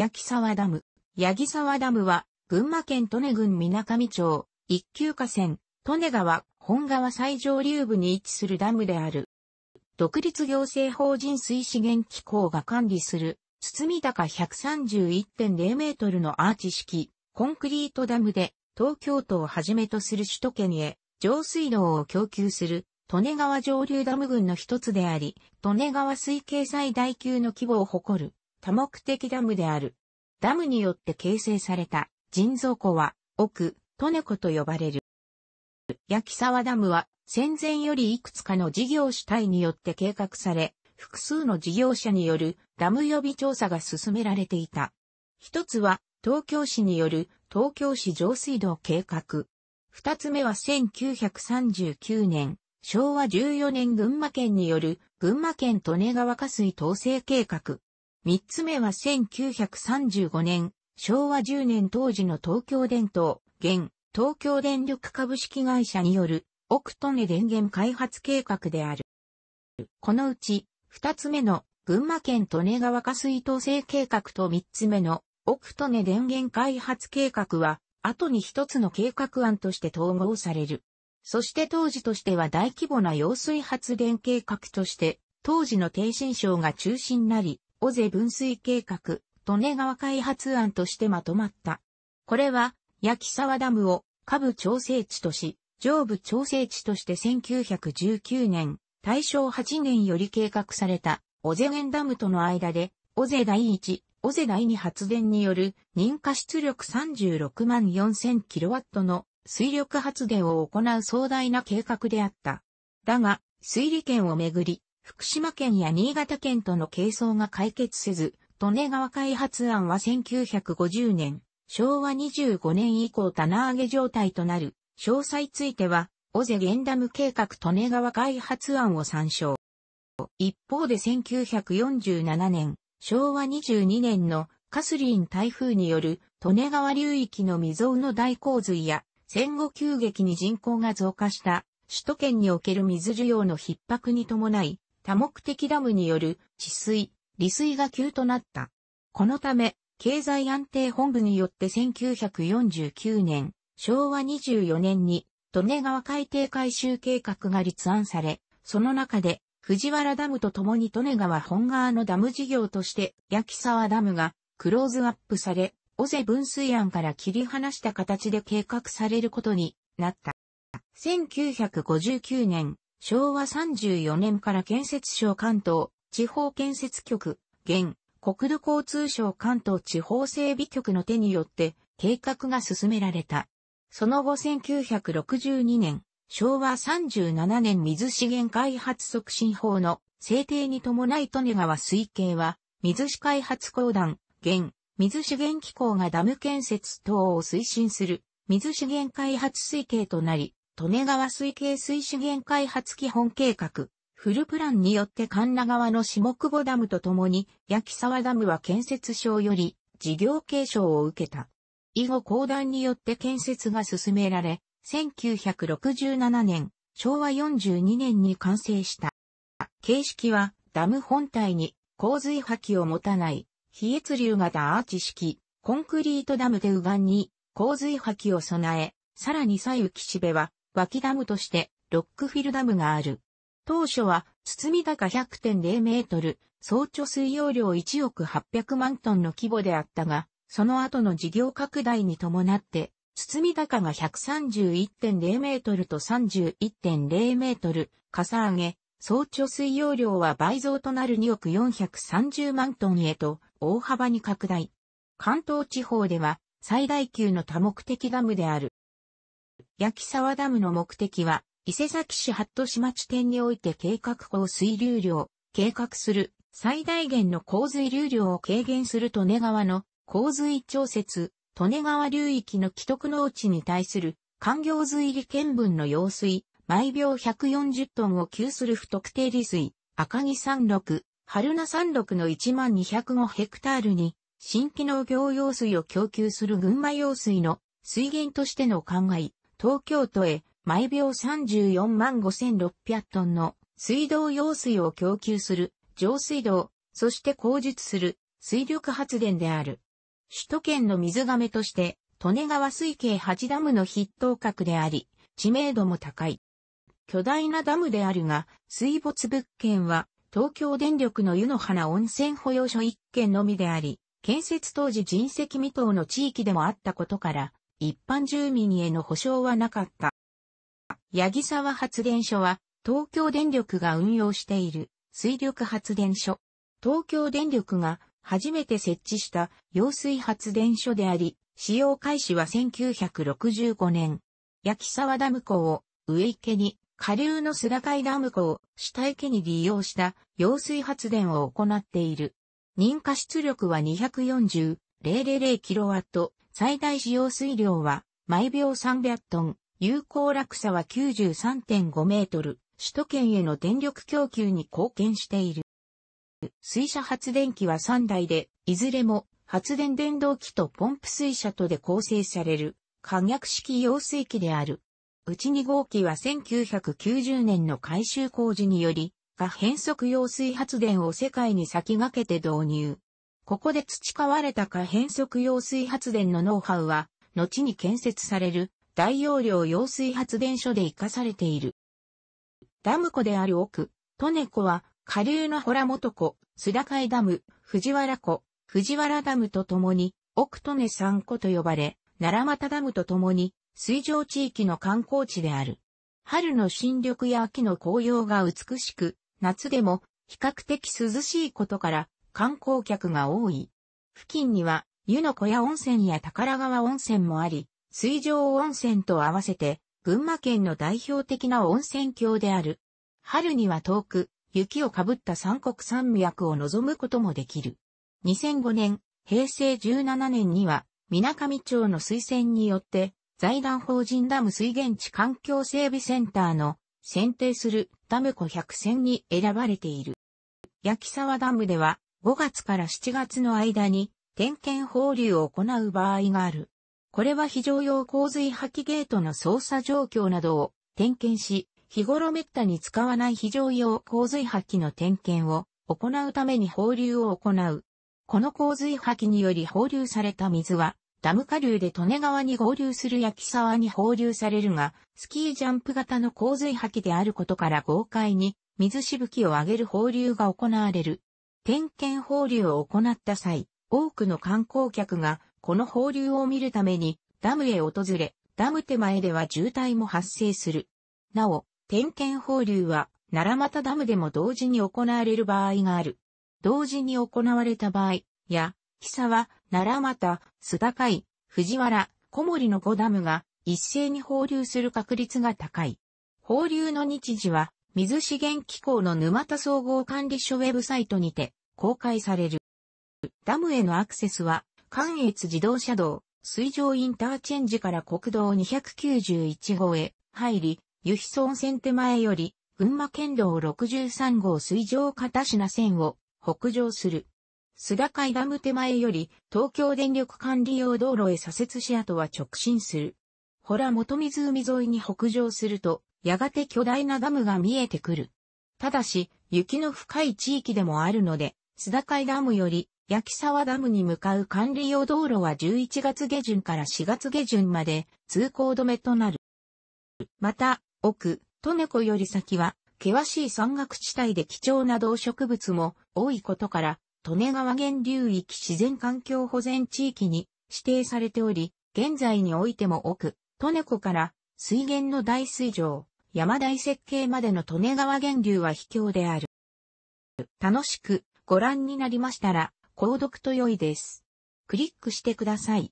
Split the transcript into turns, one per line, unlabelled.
八木沢ダム。八木沢ダムは、群馬県利根郡水上町、一級河川、利根川、本川最上流部に位置するダムである。独立行政法人水資源機構が管理する、堤高131.0メートルのアーチ式、コンクリートダムで、東京都をはじめとする首都圏へ、上水道を供給する、利根川上流ダム群の一つであり、利根川水系最大級の規模を誇る。多目的ダムである。ダムによって形成された人造湖は、奥、利ネ湖と呼ばれる。焼沢ダムは、戦前よりいくつかの事業主体によって計画され、複数の事業者によるダム予備調査が進められていた。一つは、東京市による東京市上水道計画。二つ目は1939年、昭和14年群馬県による群馬県利根川下水統制計画。三つ目は1935年、昭和10年当時の東京電灯、現、東京電力株式会社による、奥利根電源開発計画である。このうち、二つ目の群馬県利根川下水統制計画と三つ目の奥利根電源開発計画は、後に一つの計画案として統合される。そして当時としては大規模な揚水発電計画として、当時の低新省が中心なり、尾瀬分水計画、利根川開発案としてまとまった。これは、焼沢ダムを下部調整地とし、上部調整地として1919年、大正8年より計画された、尾瀬ンダムとの間で、尾瀬第1、尾瀬第2発電による認可出力36万4000キロワットの水力発電を行う壮大な計画であった。だが、水利権をめぐり、福島県や新潟県との係争が解決せず、利根川開発案は1950年、昭和25年以降棚上げ状態となる。詳細については、尾瀬ゲンダム計画利根川開発案を参照。一方で1947年、昭和22年のカスリン台風による利根川流域の未曾有の大洪水や戦後急激に人口が増加した首都圏における水需要の逼迫に伴い多目的ダムによる治水、利水が急となった。このため、経済安定本部によって1949年、昭和24年に、利根川海底改修計画が立案され、その中で、藤原ダムと共に利根川本川のダム事業として、焼沢ダムがクローズアップされ、尾瀬分水案から切り離した形で計画されることになった。1959年、昭和34年から建設省関東地方建設局、現国土交通省関東地方整備局の手によって計画が進められた。その後1962年、昭和37年水資源開発促進法の制定に伴い利根川水系は、水資開発公団、現、水資源機構がダム建設等を推進する、水資源開発水系となり、利根川水系水資源開発基本計画、フルプランによって神奈川の下久保ダムと共に、焼沢ダムは建設省より事業継承を受けた。以後公団によって建設が進められ、1967年、昭和42年に完成した。形式は、ダム本体に洪水波棄を持たない、非越流型アーチ式、コンクリートダムで右岸に洪水波棄を備え、さらに左右岸辺は脇ダムとして、ロックフィルダムがある。当初は、堤高100.0メートル、総貯水容量1億800万トンの規模であったが、その後の事業拡大に伴って、堤高が131.0メートルと31.0メートル、かさ上げ、総貯水容量は倍増となる2億430万トンへと大幅に拡大。関東地方では最大級の多目的ダムである焼沢ダムの目的は、伊勢崎市八戸市町店において計画降水流量、計画する最大限の洪水流量を軽減する利根川の洪水調節、利根川流域の既得農地に対する環境水利見分の用水、毎秒140トンを給する不特定利水、赤木山麓、春名山麓の1205ヘクタールに、新規農業用水を供給する群馬用水の水源としての考え、東京都へ毎秒34万5600トンの水道用水を供給する上水道、そして工述する水力発電である。首都圏の水亀として、利根川水系8ダムの筆頭格であり、知名度も高い。巨大なダムであるが、水没物件は、東京電力の湯の花温泉保養所1件のみであり、建設当時人石未踏の地域でもあったことから、一般住民への保障はなかった。八木沢発電所は、東京電力が運用している水力発電所。東京電力が初めて設置した揚水発電所であり、使用開始は1965年。八木沢ダム湖を上池に、下流の菅海ダム湖を下池に利用した揚水発電を行っている。認可出力は240、000kW、最大使用水量は毎秒300トン、有効落差は93.5メートル、首都圏への電力供給に貢献している。水車発電機は3台で、いずれも発電電動機とポンプ水車とで構成される可逆式揚水機である。うち2号機は1990年の改修工事により、が変速揚水発電を世界に先駆けて導入。ここで培われた可変速揚水発電のノウハウは、後に建設される大容量揚水発電所で活かされている。ダム湖である奥、トネ湖は、下流のホラ元湖、須田海ダム、藤原湖、藤原ダムと共に、奥利ネ山湖と呼ばれ、奈良又ダムと共に、水上地域の観光地である。春の新緑や秋の紅葉が美しく、夏でも比較的涼しいことから、観光客が多い。付近には湯の小屋温泉や宝川温泉もあり、水上温泉と合わせて群馬県の代表的な温泉郷である。春には遠く、雪をかぶった三国山脈を望むこともできる。2005年、平成17年には、水上町の推薦によって、財団法人ダム水源地環境整備センターの選定するダム湖百選に選ばれている。焼沢ダムでは5月から7月の間に点検放流を行う場合がある。これは非常用洪水破棄ゲートの操作状況などを点検し、日頃めったに使わない非常用洪水破棄の点検を行うために放流を行う。この洪水破棄により放流された水は、ダム下流で利根川に合流する焼沢に放流されるが、スキージャンプ型の洪水破棄であることから豪快に水しぶきを上げる放流が行われる。点検放流を行った際、多くの観光客がこの放流を見るためにダムへ訪れ、ダム手前では渋滞も発生する。なお、点検放流は奈良又ダムでも同時に行われる場合がある。同時に行われた場合、や、久は、奈良又、須高い、藤原、小森の5ダムが一斉に放流する確率が高い。放流の日時は水資源機構の沼田総合管理所ウェブサイトにて公開される。ダムへのアクセスは、関越自動車道、水上インターチェンジから国道291号へ入り、由比村線手前より、群馬県道63号水上片品線を北上する。須田海ダム手前より、東京電力管理用道路へ左折し後は直進する。ほら元湖沿いに北上すると、やがて巨大なダムが見えてくる。ただし、雪の深い地域でもあるので、須田海ダムより、焼沢ダムに向かう管理用道路は11月下旬から4月下旬まで通行止めとなる。また、奥、利根湖より先は、険しい山岳地帯で貴重な動植物も多いことから、利根川源流域自然環境保全地域に指定されており、現在においても奥、利根湖から水源の大水上、山大設計までの利根川源流は秘境である。楽しくご覧になりましたら、購読と良いです。クリックしてください。